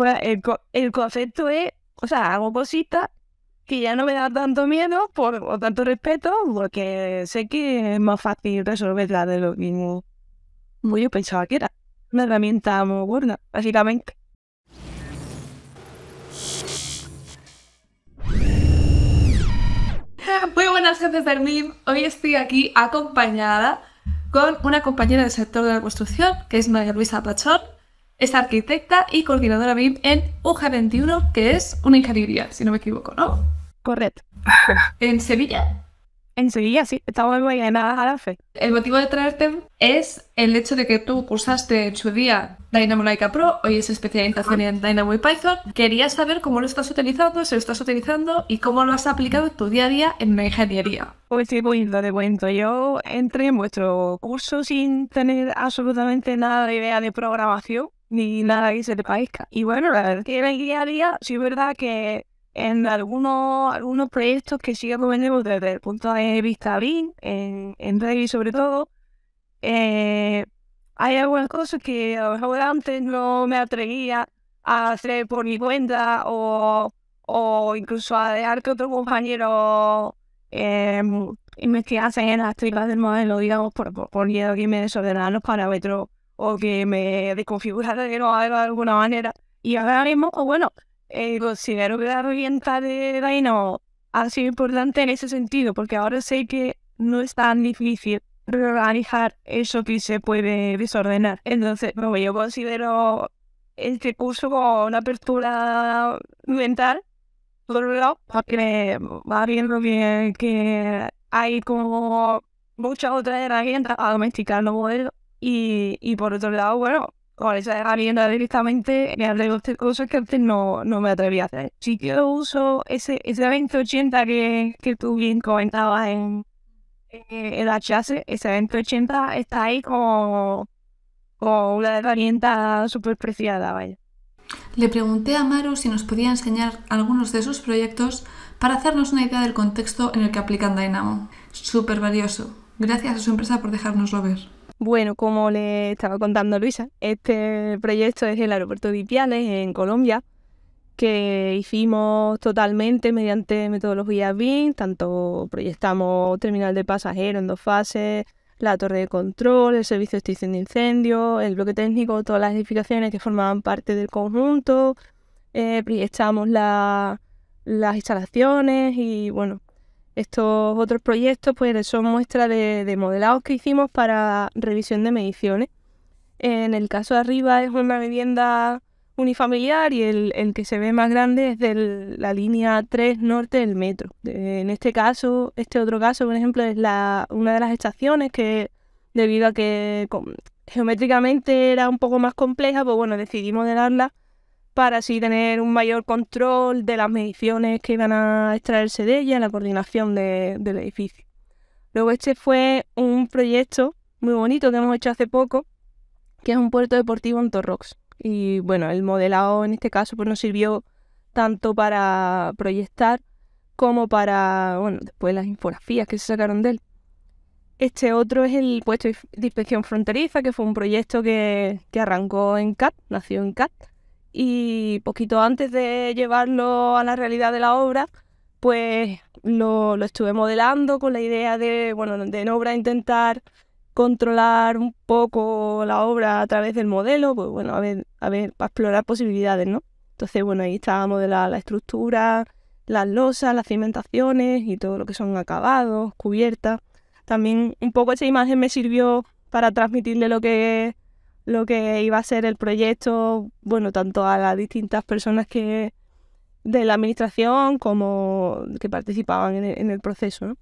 Pues, el, concepto es, o sea, hago cositas que ya no me da tanto miedo por, o tanto respeto, porque sé que es más fácil resolverla de lo mismo. Muy yo pensaba que era una herramienta muy buena, básicamente. Muy buenas noches, de Hoy estoy aquí acompañada con una compañera del sector de la construcción, que es María Luisa Pachón es arquitecta y coordinadora BIM en uja 21 que es una ingeniería, si no me equivoco, ¿no? Correcto. ¿En Sevilla? En Sevilla, sí. Estamos muy en fe. El motivo de traerte es el hecho de que tú cursaste en su día Dynamo Laika Pro, hoy es especialización en Dynamo y Python. Quería saber cómo lo estás utilizando, si lo estás utilizando y cómo lo has aplicado en tu día a día en la ingeniería. Pues sí, cuento, pues, de cuento. Yo entré en vuestro curso sin tener absolutamente nada de idea de programación ni nada que se te parezca. Y bueno, la verdad que en el día a día sí es verdad que en algunos, algunos proyectos que sí vendemos pues, desde el punto de vista BIM, en, en Revit sobre todo, eh, hay algunas cosas que a lo mejor antes no me atrevía a hacer por mi cuenta o, incluso a dejar que otro compañero eh, investigase en las tripas del modelo, digamos, por, por, por miedo que me desordenaran los parámetros o que me desconfigurara de no de alguna manera. Y ahora mismo, pues, bueno, eh, considero que la herramienta de Dino ha sido importante en ese sentido, porque ahora sé que no es tan difícil reorganizar eso que se puede desordenar. Entonces, bueno, yo considero este curso como una apertura mental, por un lado, porque va viendo que, hay como muchas otras herramientas a domesticar los modelos, y, y por otro lado, bueno, con esa herramienta directamente me atrevo de este cosas que antes no, no me atreví a hacer. Si yo uso ese, ese 2080 que, que tú bien comentabas en, el HS, ese 2080 está ahí como, como una herramienta súper preciada, vaya. Le pregunté a Maru si nos podía enseñar algunos de sus proyectos para hacernos una idea del contexto en el que aplican Dynamo. Súper valioso. Gracias a su empresa por dejárnoslo ver. Bueno, como le estaba contando Luisa, este proyecto es el aeropuerto de Ipiales, en Colombia, que hicimos totalmente mediante metodología BIM, tanto proyectamos terminal de pasajeros en dos fases, la torre de control, el servicio de extinción de incendios, el bloque técnico, todas las edificaciones que formaban parte del conjunto, eh, proyectamos las instalaciones y bueno, estos otros proyectos pues, son muestras de, modelados que hicimos para revisión de mediciones. En el caso de arriba es una vivienda unifamiliar y el, que se ve más grande es de la línea 3 norte del metro. En este caso, este otro caso, por ejemplo, es una de las estaciones que debido a que geométricamente era un poco más compleja, pues bueno, decidí modelarla para así tener un mayor control de las mediciones que iban a extraerse de ella, la coordinación del edificio. Luego este fue un proyecto muy bonito que hemos hecho hace poco, que es un puerto deportivo en Torrox. Y bueno, el modelado en este caso pues, nos sirvió tanto para proyectar como para, bueno, después las infografías que se sacaron de él. Este otro es el puesto de inspección fronteriza, que fue un proyecto que arrancó en CAT, nació en CAT, y poquito antes de llevarlo a la realidad de la obra, pues lo, estuve modelando con la idea de, bueno, de en obra intentar controlar un poco la obra a través del modelo, pues bueno, a ver, a ver, para explorar posibilidades, ¿no? Entonces, bueno, ahí estaba modelada la estructura, las losas, las cimentaciones y todo lo que son acabados, cubiertas. También un poco esa imagen me sirvió para transmitirle lo que lo que iba a ser el proyecto, bueno, tanto a las distintas personas que de la administración como que participaban en el, proceso.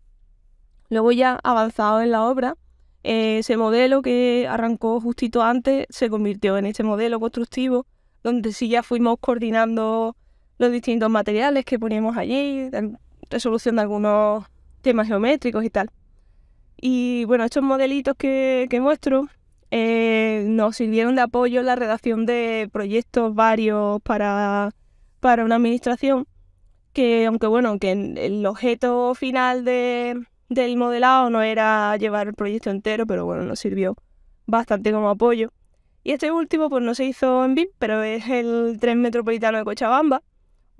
Luego ya avanzado en la obra, eh, ese modelo que arrancó justito antes se convirtió en este modelo constructivo, donde sí ya fuimos coordinando los distintos materiales que poníamos allí, resolución de algunos temas geométricos y tal. Y bueno, estos modelitos que, que muestro eh, nos sirvieron de apoyo la redacción de proyectos varios para, para una administración, que aunque bueno, que el objeto final del modelado no era llevar el proyecto entero, pero bueno, nos sirvió bastante como apoyo. Y este último pues no se hizo en BIM, pero es el tren metropolitano de Cochabamba.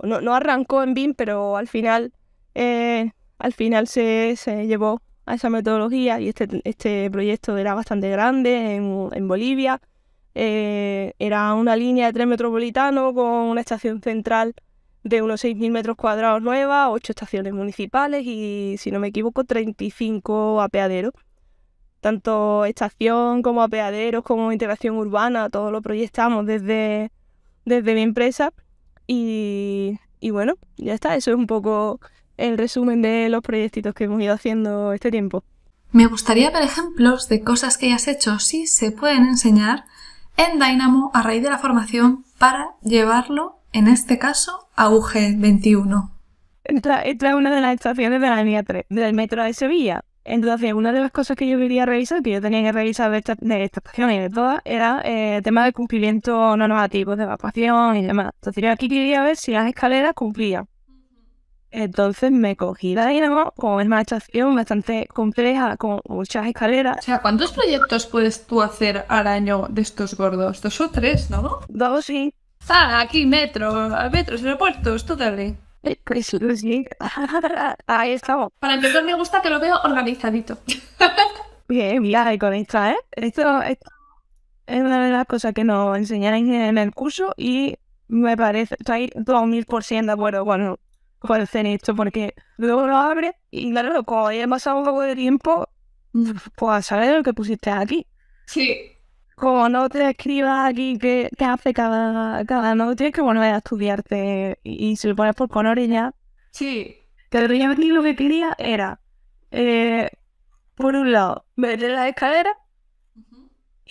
No, no arrancó en BIM, pero al final, eh, al final se, se llevó esa metodología y este, este, proyecto era bastante grande en, Bolivia. Eh, era una línea de tres metropolitano con una estación central de unos 6.000 metros cuadrados nueva, ocho estaciones municipales y, si no me equivoco, 35 apeaderos. Tanto estación como apeaderos, como integración urbana, todo lo proyectamos desde, desde mi empresa. Y, y bueno, ya está, eso es un poco el resumen de los proyectitos que hemos ido haciendo este tiempo. Me gustaría ver ejemplos de cosas que hayas hecho si se pueden enseñar en Dynamo a raíz de la formación para llevarlo, en este caso, a UG21. Esta, es una de las estaciones de la línea 3 del metro de Sevilla. Entonces, una de las cosas que yo quería revisar, que yo tenía que revisar de esta, estación y de todas, era eh, el tema de cumplimiento no normativo, de evacuación y demás. Entonces, yo aquí quería ver si las escaleras cumplían. Entonces me cogí la Como es una estación bastante compleja, con muchas escaleras. O sea, ¿cuántos proyectos puedes tú hacer al año de estos gordos? ¿Dos o tres, no? Dos, sí. Ah, aquí metro, metros, aeropuertos, tú dale. Sí. Ahí estamos. Para empezar, me gusta que lo veo organizadito. Bien, bien, con esta, ¿eh? Esto, es una de las cosas que nos enseñaron en el curso y me parece, estoy 2000% de acuerdo con bueno, hacer esto, porque luego lo abres y claro, como haya pasado un poco de tiempo, pues a saber lo que pusiste aquí. Sí. Como no te escribas aquí qué, hace cada, cada noche, que bueno, a estudiarte y, si lo pones por y ya. Sí. Que yo lo que quería era, eh, por un lado, meter las escaleras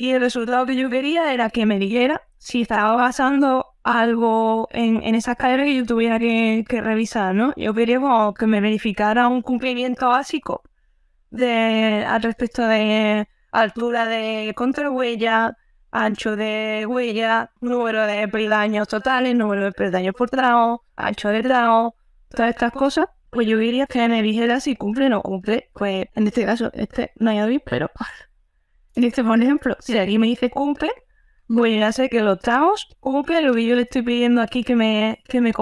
y el resultado que yo quería era que me dijera si estaba pasando algo en, en esas carreras que yo tuviera que, revisar, ¿no? Yo quería que me verificara un cumplimiento básico de, al respecto de altura de contrahuella, ancho de huella, número de peldaños totales, número de peldaños por tramo, ancho de tramo, todas estas cosas. Pues yo quería que me dijera si cumple o no cumple. Pues en este caso, este no hay bien, pero Dice, por ejemplo, si aquí me dice cumple, voy a hacer que los tragos cumple lo que yo le estoy pidiendo aquí que me, que me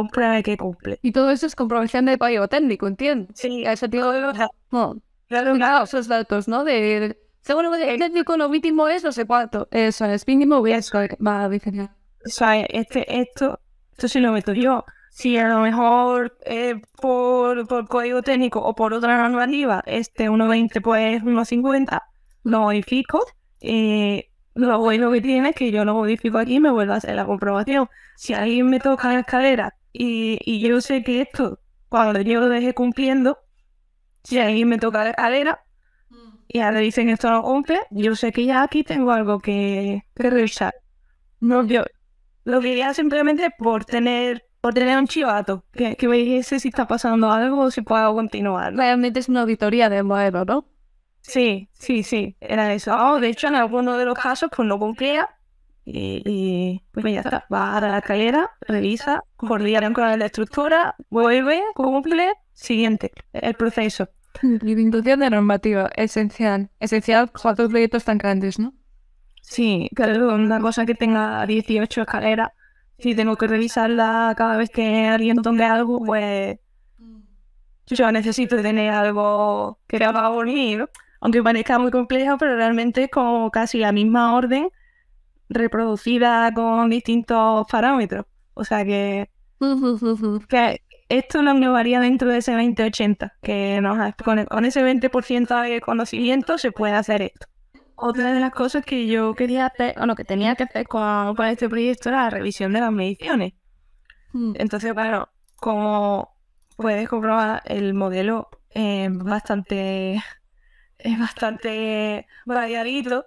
que cumple. Y todo eso es comprobación de pago técnico, ¿entiendes? Sí, a ese tipo de no. Claro, esos datos, ¿no? De, según el técnico, lo mínimo es no sé cuánto. Eso es mínimo, voy a diseñar. O sea, este, esto, esto sí lo meto yo. Si a lo mejor eh, por, por código técnico o por otra normativa, este 1.20 pues 1.50 lo modifico y eh, lo que tiene es que yo lo modifico aquí y me vuelvo a hacer la comprobación. Si alguien me toca la escalera y, yo sé que esto, cuando yo lo deje cumpliendo, si alguien me toca la escalera mm. y ahora dicen esto no cumple, yo sé que ya aquí tengo algo que, que revisar. No, yo lo quería simplemente por tener por tener un chivato que, que me dijese si está pasando algo o si puedo continuar. Realmente es una auditoría de modelo, ¿no? Sí, sí, sí, era eso. Ah, de hecho, en alguno de los casos, pues no cumplía y, pues ya está. Va a la escalera, revisa, coordina con la estructura, vuelve, cumple, siguiente, el proceso. Implementación de normativa, esencial. Esencial cuatro proyectos tan grandes, ¿no? Sí, claro, una cosa que tenga 18 escaleras, si tengo que revisarla cada vez que alguien tome algo, pues yo necesito tener algo que haga bonito. bonito, aunque parezca muy complejo, pero realmente es como casi la misma orden reproducida con distintos parámetros. O sea que, que esto lo varía dentro de ese 2080, que con, ese 20% de conocimiento se puede hacer esto. Otra de las cosas que yo quería hacer, o lo que tenía que hacer con, este proyecto era la revisión de las mediciones. Mm. Entonces, claro, como puedes comprobar, el modelo es bastante es bastante variadito,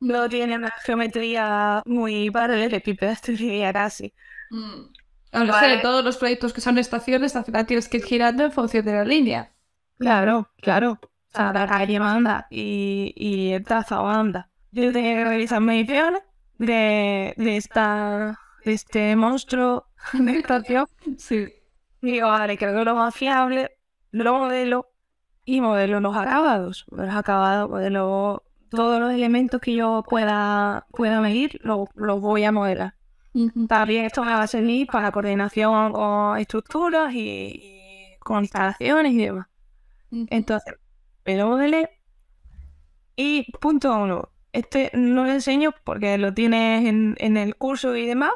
no tiene una geometría muy de diría casi. así mm. A vale. de todos los proyectos que son estaciones, la tienes que ir girando en función de la línea. Claro, claro. la calle manda y, y el trazo anda. Yo tenía que realizar mediciones de, de, esta, este monstruo de estación. sí. Digo, vale, creo que lo más fiable, lo modelo y modelo los acabados. Los acabados, modelo todos los elementos que yo pueda, pueda medir, los voy a modelar. También esto me va a servir para coordinación con estructuras y, con instalaciones y demás. Entonces, me lo modelé. Y punto uno, este no lo enseño porque lo tienes en, el curso y demás.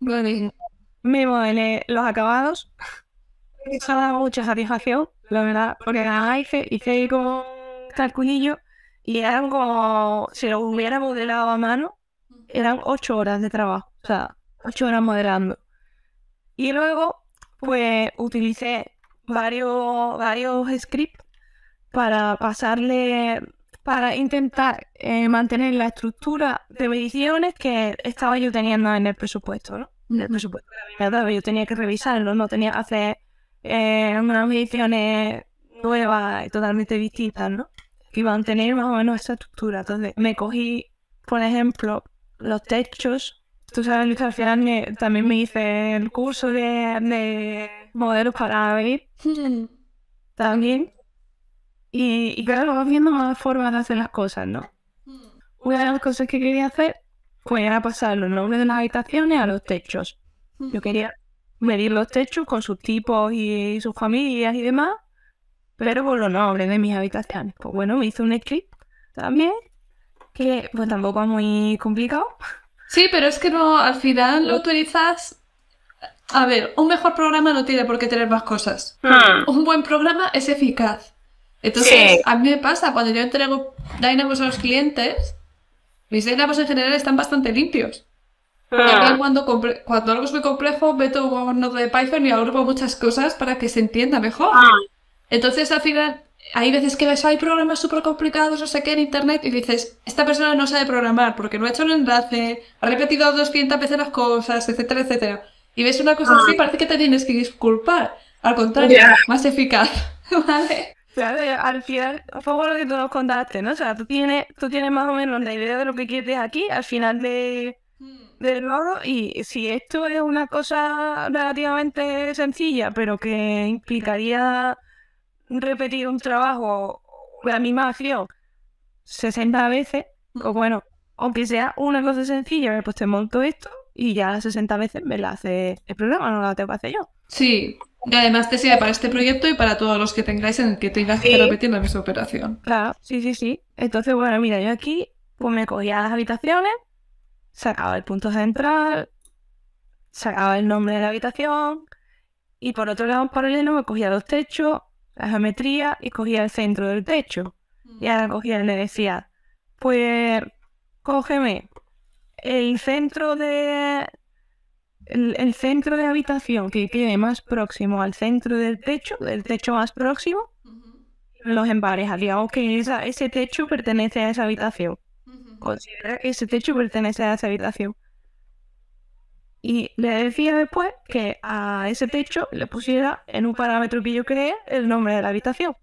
Me modelé los acabados. Eso da mucha satisfacción la verdad, porque nada hice, hice como calculillo y eran como, si lo hubiera modelado a mano, eran ocho horas de trabajo, o sea, ocho horas modelando. Y luego, pues utilicé varios, varios scripts para pasarle, para intentar eh, mantener la estructura de mediciones que estaba yo teniendo en el presupuesto, ¿no? En el presupuesto. Yo tenía que revisarlo, no tenía que hacer eh, unas ediciones nuevas y totalmente distintas, ¿no? Que van a tener más o menos esa estructura. Entonces, me cogí, por ejemplo, los techos. Tú sabes, que al final también me hice el curso de, modelos para abrir. también. Y, claro, vas viendo más formas de hacer las cosas, ¿no? Hmm. Una de las cosas que quería hacer fue a pasar los nombres de las habitaciones a los techos. Yo hmm. quería medir los techos con sus tipos y sus familias y demás, pero bueno no, nombres de mis habitaciones. Pues bueno, me hice un script también, que pues tampoco es muy complicado. Sí, pero es que no, al final lo utilizas. A ver, un mejor programa no tiene por qué tener más cosas. Hmm. Un buen programa es eficaz. Entonces, a mí me pasa, cuando yo entrego Dynamos a los clientes, mis Dynamos en general están bastante limpios. Ah. cuando, cuando algo es muy complejo, meto un nodo de Python y agrupo muchas cosas para que se entienda mejor. Ah. Entonces, al final, hay veces que ves, hay programas súper complicados, no sé qué, en internet, y dices, esta persona no sabe programar porque no ha hecho un enlace, ha repetido 200 veces las cosas, etcétera, etcétera. Y ves una cosa así, ah. parece que te tienes que disculpar. Al contrario, más eficaz. ¿Vale? al final, poco lo que tú nos contaste, ¿no? O sea, tú tienes, tú tienes más o menos la idea de lo que quieres aquí, al final de del oro y si esto es una cosa relativamente sencilla, pero que implicaría repetir un trabajo, la misma acción, 60 veces, o pues mm. bueno, aunque sea una cosa sencilla, pues te monto esto y ya 60 veces me la hace el programa, no la tengo que hacer yo. Sí, y además te sirve para este proyecto y para todos los que tengáis en el que tengáis que repetir la misma operación. Claro, sí, sí, sí. Entonces, bueno, mira, yo aquí pues me cogía las habitaciones, Sacaba el punto central, sacaba el nombre de la habitación, y por otro lado, en paralelo, me cogía los techos, la geometría, y cogía el centro del techo. Y mm. ahora cogía y le decía, pues cógeme el centro de el, centro de habitación que quede más próximo al centro del techo, del techo más próximo, los emparejaría. digamos que ese techo pertenece a esa habitación considera que ese techo pertenece a esa habitación. Y le decía después que a ese techo le pusiera en un parámetro que yo creé el nombre de la habitación.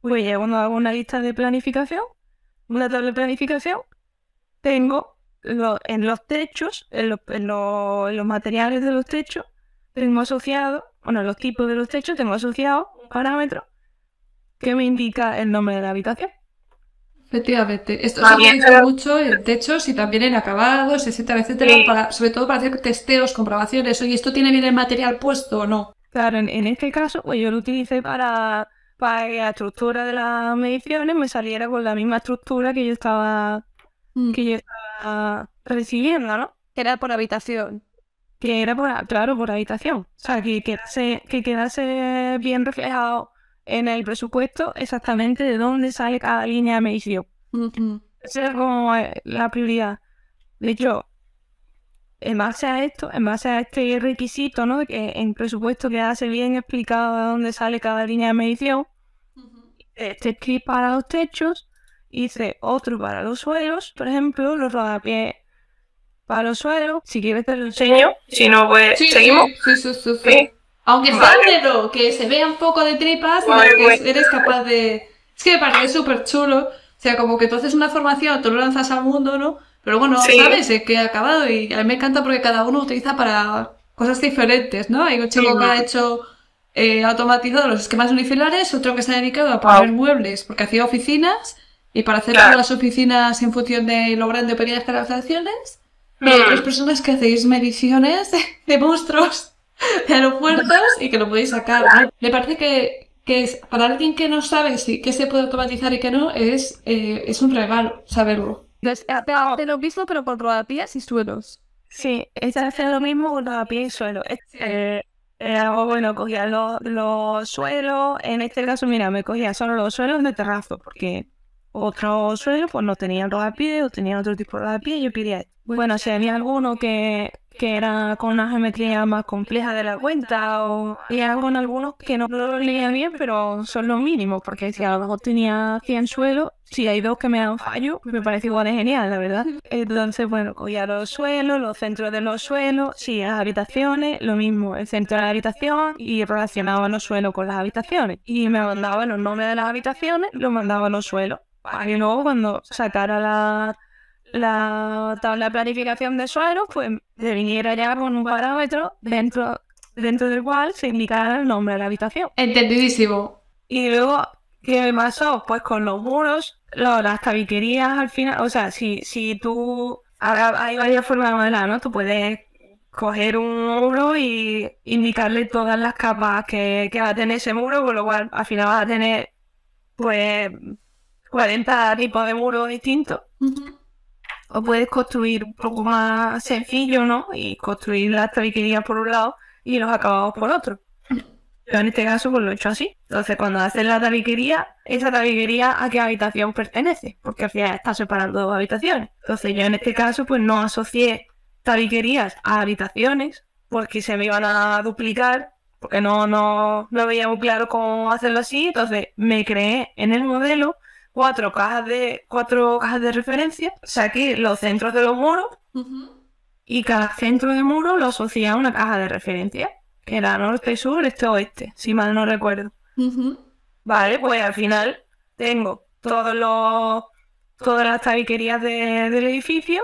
Pues cuando hago una lista de planificación, una tabla de planificación, tengo en los techos, en, en, los materiales de los techos, tengo asociado, bueno, los tipos de los techos, tengo asociado un parámetro que me indica el nombre de la habitación. Efectivamente. Esto se utiliza mucho en techos y también en acabados, etcétera, etcétera, sobre todo para hacer testeos, comprobaciones. y ¿esto tiene bien el material puesto o no? Claro, en, este caso, pues yo lo utilicé para, para que la estructura de las mediciones me saliera con la misma estructura que yo estaba, mm. que yo estaba recibiendo, ¿no? que Era por habitación. Que era, por, claro, por habitación. O sea, que quedase, que quedase bien reflejado en el presupuesto exactamente de dónde sale cada línea de medición. Esa es como eh, la prioridad. De hecho, en base a esto, en base a este requisito, ¿no? Que en presupuesto quedase bien explicado de dónde sale cada línea de medición, este clip para los techos, hice otro para los suelos, por ejemplo, los rodapiés para los suelos. Si quieres te lo enseño, si no, pues seguimos. sí. sí. ¿Sí? Aunque sea que se vea un poco de tripas, eres capaz de... Es que me parece súper chulo. O sea, como que tú haces una formación, tú lo lanzas al mundo, ¿no? Pero bueno, sabes, que ha acabado y a mí me encanta porque cada uno utiliza para cosas diferentes, ¿no? Hay un chico que ha hecho eh, automatizado los esquemas unifilares, otro que se ha dedicado a poner muebles porque hacía oficinas y para hacer todas las oficinas en función de lo grande o pequeñas las las Y hay hmm. otras personas que hacéis mediciones de monstruos de aeropuertos y que lo podéis sacar. Me parece que, que es, para alguien que no sabe si, qué se puede automatizar y qué no, es, eh, es un regalo saberlo. Entonces, eh, lo mismo, pero con rodapiés y suelos. Sí, esta haciendo lo mismo con rodapiés y suelos. Eh, eh algo bueno, cogía los, suelos. En este caso, mira, me cogía solo los suelos de terrazo, porque otros suelos pues no tenían rodapiés o tenían otro tipo de y Yo pedía. Bueno, si había alguno que que era con la geometría más compleja de la cuenta o y con algunos que no lo leía bien, pero son los mínimos, porque si a lo mejor tenía 100 suelos, si hay dos que me dan fallo, me parece igual de genial, la verdad. Entonces, bueno, cogía los suelos, los centros de los suelos, si las habitaciones, lo mismo, el centro de la habitación y relacionaba los suelos con las habitaciones. Y me mandaba los nombres de las habitaciones, lo mandaba los suelos. Y luego cuando sacara la la tabla de planificación de suelo pues se viniera ya con un parámetro dentro, dentro del cual se indicara el nombre de la habitación. Entendidísimo. Y luego, ¿qué más pasó? Pues con los muros, las tabiquerías al final, o sea, si, si tú... hay varias formas de modelar, ¿no? Tú puedes coger un muro y indicarle todas las capas que, va a tener ese muro, con lo cual al final vas a tener pues 40 tipos de muros distintos o puedes construir un poco más sencillo, ¿no? Y construir las tabiquerías por un lado y los acabados por otro. Yo en este caso pues lo he hecho así. Entonces cuando haces la tabiquería, esa tabiquería a qué habitación pertenece, porque al final está separando dos habitaciones. Entonces yo en este caso pues no asocié tabiquerías a habitaciones porque se me iban a duplicar, porque no, no, no veía muy claro cómo hacerlo así. Entonces me creé en el modelo cuatro cajas de, cuatro cajas de referencia, aquí los centros de los muros y cada centro de muro lo asocia a una caja de referencia, que era norte, sur, este, oeste, si mal no recuerdo. Vale, pues al final tengo todos los, todas las tabiquerías del edificio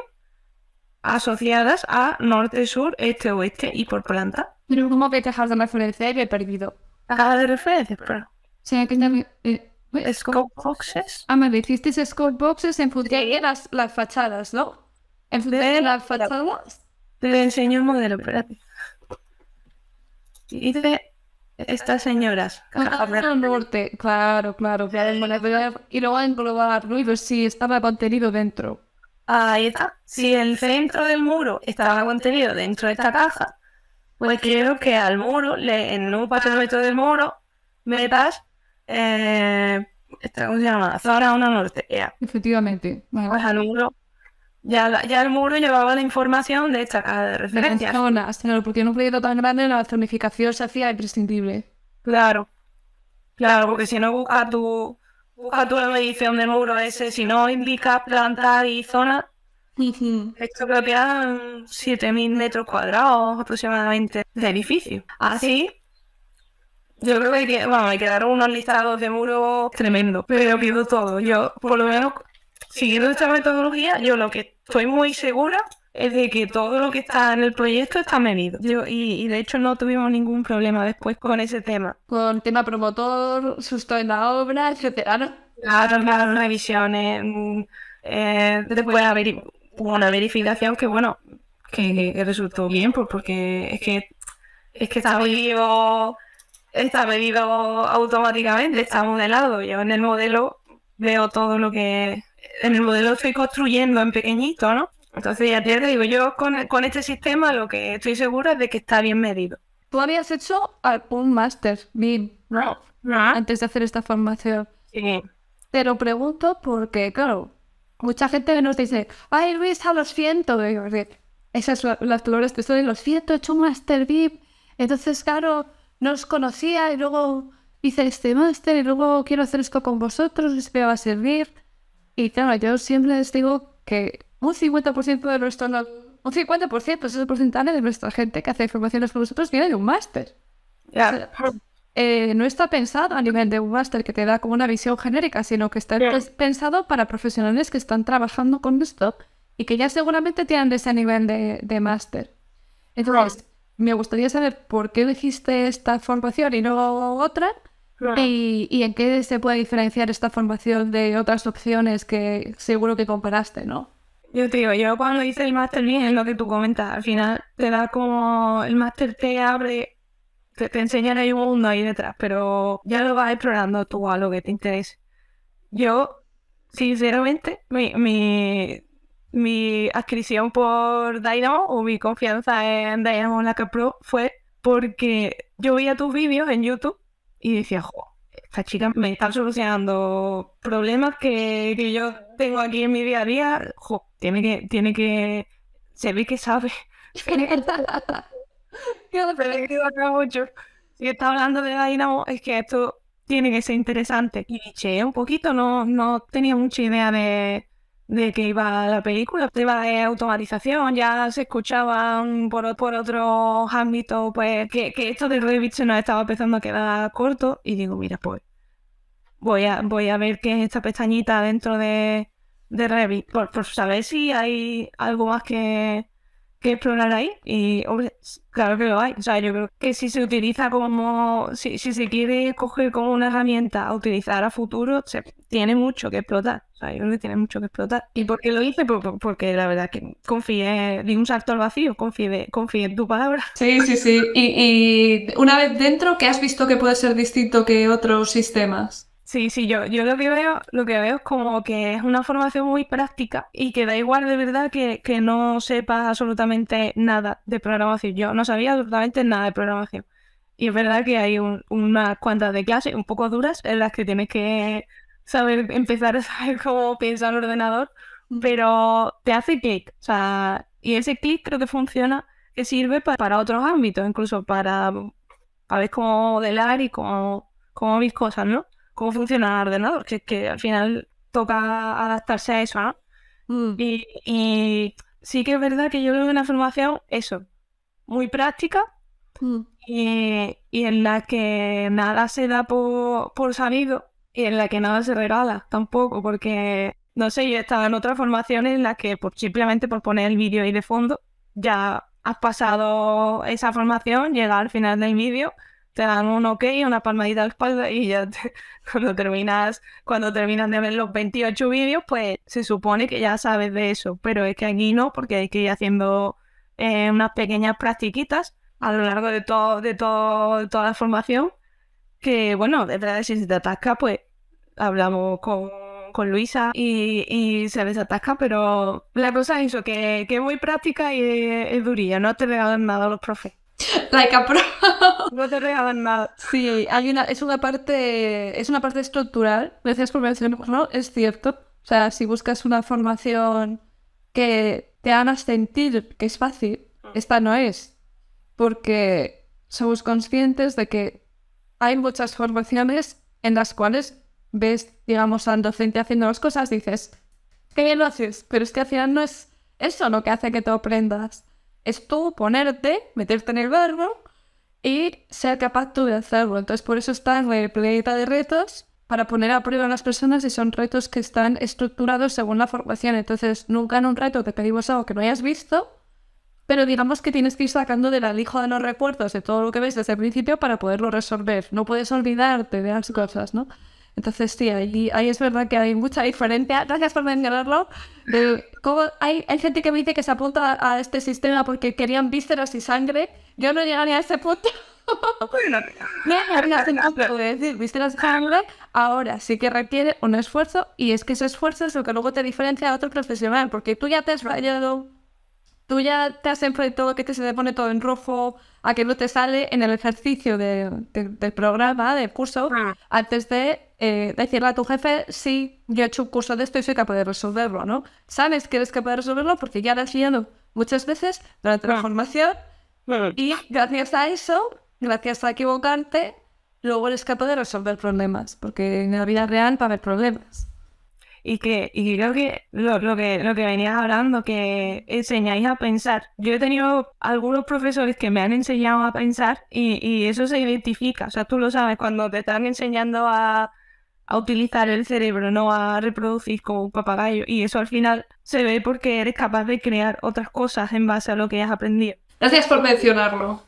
asociadas a norte, sur, este, oeste y por planta. Pero ¿cómo que de referencia? Me he perdido. ¿Caja de referencia, pero... sea, eh, Scope pues, boxes. Ah, me hiciste scope boxes en función las, fachadas, ¿no? En función las fachadas. Te enseño el modelo, espérate. Dice estas señoras. Ah, norte, claro, claro. Y lo va a englobar, ¿no? Y ver si estaba contenido dentro. Ahí está. Si el centro del muro estaba contenido dentro de esta caja, pues creo que al muro, le, en un parámetro del muro, metas eh, esta, ¿cómo se llama? Zona 1 Norte, Efectivamente. Pues al muro. Ya, ya el muro llevaba la información de esta de referencia. zonas, porque en un proyecto tan grande la zonificación se hacía imprescindible. Claro. Claro, porque si no buscas tu, busca tu medición del muro ese, si no indica planta y zona, esto propiedad mm, que 7.000 metros cuadrados aproximadamente de edificio. Así, yo creo que me quedaron unos listados de muro tremendo, pero pido todo. Yo, por lo menos, siguiendo esta metodología, yo lo que estoy muy segura es de que todo lo que está en el proyecto está medido. Yo, y, de hecho no tuvimos ningún problema después con ese tema. Con tema promotor, susto en la obra, etcétera, ¿no? Claro, revisiones, mm, eh, después haber una verificación que bueno, que, resultó bien, porque es que es que está vivo, está medido automáticamente, está modelado. Yo en el modelo veo todo lo que... En el modelo estoy construyendo en pequeñito, ¿no? Entonces ya te digo, yo con, este sistema lo que estoy segura es de que está bien medido. Tú habías hecho un máster, BIM no, antes de hacer esta formación. Sí. Te lo pregunto porque, claro, mucha gente nos dice, ay Luis, a los 100, esas son las colores que son, los 100, he hecho un máster VIP, entonces claro, no os conocía y luego hice este máster y luego quiero hacer esto con vosotros, que este me va a servir. Y claro, yo siempre les digo que un 50% de nuestro, un 50% pues porcentaje de nuestra gente que hace formaciones con vosotros viene de un máster. Eh, no está pensado a nivel de un máster que te da como una visión genérica, sino que está pensado para profesionales que están trabajando con esto y que ya seguramente tienen ese nivel de, de máster. Entonces, me gustaría saber por qué elegiste esta formación y no otra. Y, en qué se puede diferenciar esta formación de otras opciones que seguro que comparaste, ¿no? Yo te digo, yo cuando hice el máster bien lo que tú comentas, al final te da como el máster te abre, te, te enseñan ahí un mundo ahí detrás, pero ya lo vas explorando tú a lo que te interese. Yo, sinceramente, mi, mi mi adquisición por Dynamo o mi confianza en Dynamo Lacker Pro fue porque yo veía tus vídeos en YouTube y decía, jo, chica me está solucionando problemas que, yo tengo aquí en mi día a día. tiene que, tiene que, se ve que sabe. yo mucho. Si está hablando de Dynamo, es que esto tiene que ser interesante. Y dije, un poquito, no, no tenía mucha idea de, de que iba la película. Pues, iba de automatización, ya se escuchaban por, por otros ámbitos, pues que, esto de Revit se nos estaba empezando a quedar corto. Y digo, mira, pues voy a, voy a ver qué es esta pestañita dentro de, de Revit, por saber si hay algo más que, que explorar ahí. Y claro que lo hay. O sea, yo creo que si se utiliza como, si, si se quiere coger como una herramienta a utilizar a futuro, se tiene mucho que explotar. O sea, yo creo que tiene mucho que explotar. ¿Y por qué lo hice? porque la verdad es que confié, di un salto al vacío, confíe confíe en tu palabra. Sí, sí, sí. Y, y una vez dentro, ¿qué has visto que puede ser distinto que otros sistemas? Sí, sí, yo, yo lo que veo, lo que veo es como que es una formación muy práctica y que da igual de verdad que, no sepas absolutamente nada de programación. Yo no sabía absolutamente nada de programación. Y es verdad que hay unas cuantas de clases un poco duras en las que tienes que saber, empezar a saber cómo piensa el ordenador, pero te hace clic. O sea, y ese clic creo que funciona, que sirve para, otros ámbitos, incluso para, para ver cómo modelar y cómo, cómo mis cosas, ¿no? cómo funciona el ordenador, que, es que al final toca adaptarse a eso, ¿no? Mm. Y, sí que es verdad que yo veo una formación, eso, muy práctica mm. y, en la que nada se da por, por sabido y en la que nada se regala tampoco, porque, no sé, yo he en otras formaciones en las que pues, simplemente por poner el vídeo ahí de fondo ya has pasado esa formación, llega al final del vídeo te dan un ok, una palmadita a la espalda y ya cuando terminas, cuando terminas de ver los 28 vídeos, pues se supone que ya sabes de eso, pero es que aquí no, porque hay que ir haciendo eh, unas pequeñas practiquitas a lo largo de todo, de todo, toda la formación, que bueno, de verdad si se te atasca, pues hablamos con, Luisa y, y, se desatasca, pero la cosa es eso, que, es muy práctica y es, es durilla, no te regalan nada los profes. Like a pro. No te regalan nada. Sí, es una parte, es una parte estructural. Gracias por mencionarlo, es cierto. O sea, si buscas una formación que te haga sentir que es fácil, mm. esta no es. Porque somos conscientes de que hay muchas formaciones en las cuales ves, digamos, al docente haciendo las cosas, dices, qué bien lo haces, pero es que al final no es eso lo que hace que te aprendas es tú ponerte, meterte en el verbo y ser capaz tú de hacerlo. Entonces, por eso está en la de retos, para poner a prueba a las personas y son retos que están estructurados según la formación. Entonces, nunca en un reto te pedimos algo que no hayas visto, pero digamos que tienes que ir sacando del alijo de los recuerdos de todo lo que ves desde el principio para poderlo resolver. No puedes olvidarte de las cosas, ¿no? Entonces, sí, ahí, ahí, es verdad que hay mucha diferencia. Gracias por mencionarlo. De hay, hay, gente que me dice que se apunta a este sistema porque querían vísceras y sangre. Yo no llegaría a ese punto. no, no, no, decir vísceras y sangre. Ahora sí que requiere un esfuerzo y es que ese esfuerzo es lo que luego te diferencia a otro profesional porque tú ya te has rayado tú ya te has enfrentado a que te se te pone todo en rojo, a que no te sale en el ejercicio del programa, del curso, ah. antes de eh, decirle a tu jefe, sí, yo he hecho un curso de esto y soy capaz de resolverlo, ¿no? Sabes que eres capaz de resolverlo porque ya lo has guiado muchas veces durante la ah. formación ah. y gracias a eso, gracias a equivocarte, luego eres capaz de resolver problemas, porque en la vida real va a haber problemas y que y creo que lo, que lo que venías hablando, que enseñáis a pensar. Yo he tenido algunos profesores que me han enseñado a pensar y, eso se identifica. O sea, tú lo sabes, cuando te están enseñando a, utilizar el cerebro, no a reproducir como un papagayo. Y eso al final se ve porque eres capaz de crear otras cosas en base a lo que has aprendido. Gracias por mencionarlo.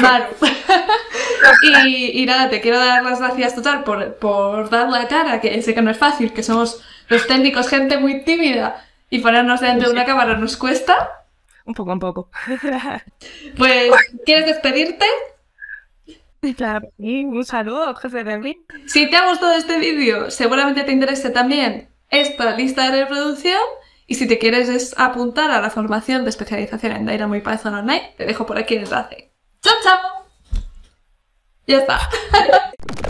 Claro. y, nada, te quiero dar las gracias total por, por dar la cara, que sé que no es fácil, que somos los técnicos, gente muy tímida. Y ponernos dentro de una cámara nos cuesta. Un poco, un poco. Pues, ¿quieres despedirte? Claro, un saludo, José de Si te ha gustado este vídeo, seguramente te interese también esta lista de reproducción. Y si te quieres apuntar a la formación de especialización en muy Python Online, te dejo por aquí el enlace. ¡Chao, chao! Ya está.